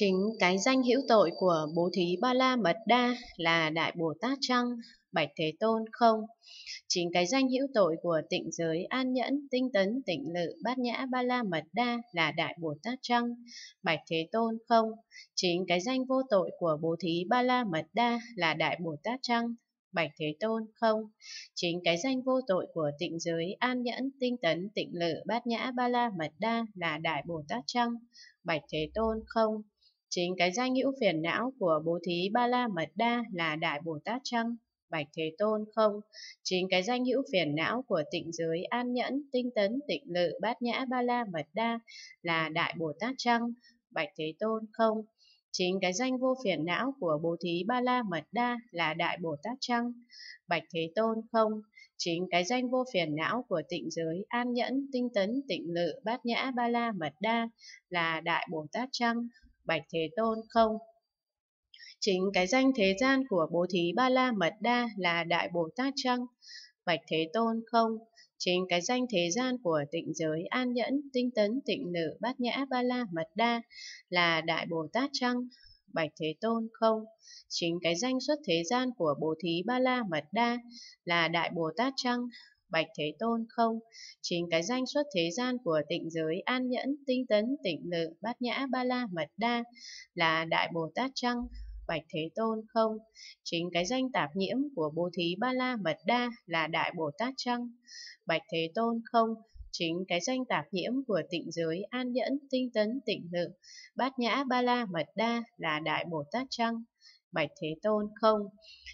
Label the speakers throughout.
Speaker 1: Chính cái danh hữu tội của Bố Thí Ba La Mật Đa là Đại Bồ Tát Trăng, Bạch Thế Tôn không? Chính cái danh hữu tội của tịnh giới an nhẫn, tinh tấn, tịnh lự, bát nhã, ba la mật đa là Đại Bồ Tát Trăng, Bạch Thế Tôn không? Chính cái danh vô tội của Bố Thí Ba La Mật Đa là Đại Bồ Tát Trăng, Bạch Thế Tôn không? Chính cái danh vô tội của tịnh giới an nhẫn, tinh tấn, tịnh lự, bát nhã, ba la mật đa là Đại Bồ Tát Trăng, Bạch Thế Tôn không? Chính cái danh hữu phiền não của bố thí Ba La Mật Đa là Đại Bồ Tát Trăng, Bạch Thế Tôn không? Chính cái danh hữu phiền não của tịnh giới an nhẫn, tinh tấn, tịnh lự, bát nhã, ba la, mật đa là Đại Bồ Tát Trăng, Bạch Thế Tôn không? Chính cái danh vô phiền não của bố thí ba la mật đa là Đại Bồ Tát Trăng, Bạch Thế Tôn không? Chính cái danh vô phiền não của tịnh giới an nhẫn, tinh tấn, tịnh lự, bát nhã, ba la, mật đa là Đại Bồ Tát Trăng, bạch thế tôn không? Chính cái danh thế gian của Bố Thí Ba La Mật Đa là Đại Bồ Tát Trăng, bạch thế tôn không? Chính cái danh thế gian của tịnh giới an nhẫn, tinh tấn, tịnh nữ, bát nhã, ba la, mật đa là Đại Bồ Tát Trăng, bạch thế tôn không? Chính cái danh xuất thế gian của Bồ Thí Ba La Mật Đa là Đại Bồ Tát Trăng, Bạch Thế Tôn không. Chính cái danh xuất thế gian của tịnh giới an nhẫn, tinh tấn, tịnh lự, bát nhã, ba la, mật đa là Đại Bồ Tát Trăng, Bạch Thế Tôn không. Chính cái danh tạp nhiễm của Bố Thí Ba La Mật Đa là Đại Bồ Tát Trăng, Bạch Thế Tôn không. Chính cái danh tạp nhiễm của tịnh giới an nhẫn, tinh tấn, tịnh lự, bát nhã ba la mật đa là Đại Bồ Tát Trăng, Bạch Thế Tôn không.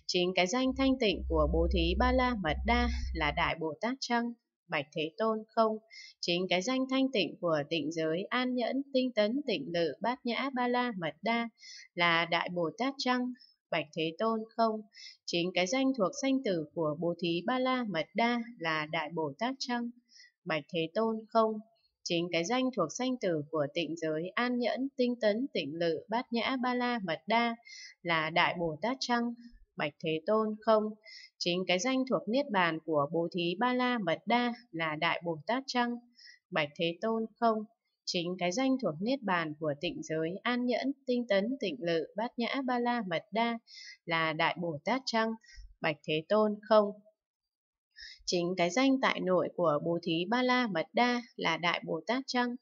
Speaker 1: Chính cái danh thanh tịnh của Bố Thí Ba La Mật Đa là Đại Bồ Tát Trăng. Bạch Thế Tôn không. Chính cái danh thanh tịnh của tịnh giới an nhẫn, tinh tấn, tịnh lự, bát nhã, ba la, mật đa là Đại Bồ Tát Trăng. Bạch Thế Tôn không. Chính cái danh thuộc sanh tử của Bố Thí Ba La Mật Đa là Đại Bồ Tát Trăng. Bạch Thế Tôn không. Chính cái danh thuộc sanh tử của tịnh giới an nhẫn, tinh tấn, tịnh lự, bát nhã, ba la, mật đa là Đại Bồ Tát Trăng, Bạch Thế Tôn không. Chính cái danh thuộc niết bàn của Bồ Thí Ba La Mật Đa là Đại Bồ Tát Trăng, Bạch Thế Tôn không. Chính cái danh thuộc niết bàn của tịnh giới an nhẫn, tinh tấn, tịnh lự, bát nhã, ba la, mật đa là Đại Bồ Tát Trăng, Bạch Thế Tôn không Chính cái danh tại nội của Bồ Thí Ba La Mật Đa là Đại Bồ Tát Trăng,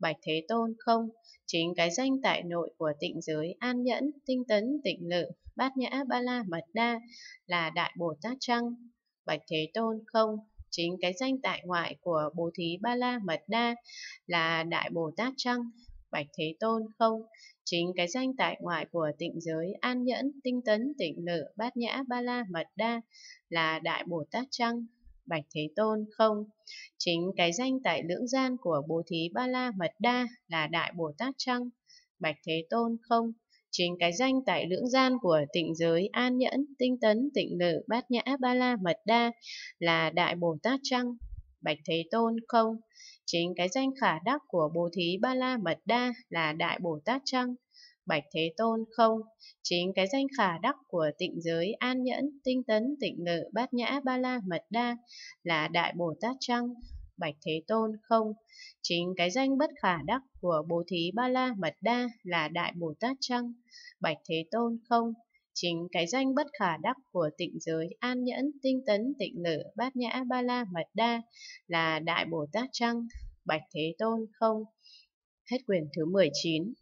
Speaker 1: Bạch Thế Tôn không, chính cái danh tại nội của tịnh giới an nhẫn, tinh tấn, tịnh lự, bát nhã ba la mật đa là Đại Bồ Tát Trăng, Bạch Thế Tôn không, chính cái danh tại ngoại của Bồ Thí Ba La Mật Đa là Đại Bồ Tát Trăng, Bạch Thế Tôn không, chính cái danh tại ngoại của tịnh giới an nhẫn, tinh tấn, tịnh lự, bát nhã ba la mật đa là Đại Bồ Tát Trăng, Bạch Thế Tôn không. Chính cái danh tại lưỡng gian của bồ Thí Ba La Mật Đa là Đại Bồ Tát Trăng. Bạch Thế Tôn không. Chính cái danh tại lưỡng gian của tịnh giới an nhẫn, tinh tấn, tịnh lự, bát nhã, ba la, mật đa là Đại Bồ Tát Trăng. Bạch Thế Tôn không. Chính cái danh khả đắc của Bồ Thí Ba La Mật Đa là Đại Bồ Tát Trăng. Bạch Thế Tôn không, chính cái danh khả đắc của tịnh giới an nhẫn, tinh tấn, tịnh ngự, bát nhã, ba la, mật đa là Đại Bồ Tát Trăng. Bạch Thế Tôn không, chính cái danh bất khả đắc của Bồ Thí Ba La Mật Đa là Đại Bồ Tát Trăng. Bạch Thế Tôn không, chính cái danh bất khả đắc của tịnh giới an nhẫn tinh tấn tịnh lự bát nhã ba la mật đa là đại bồ tát trăng bạch thế tôn không hết quyền thứ 19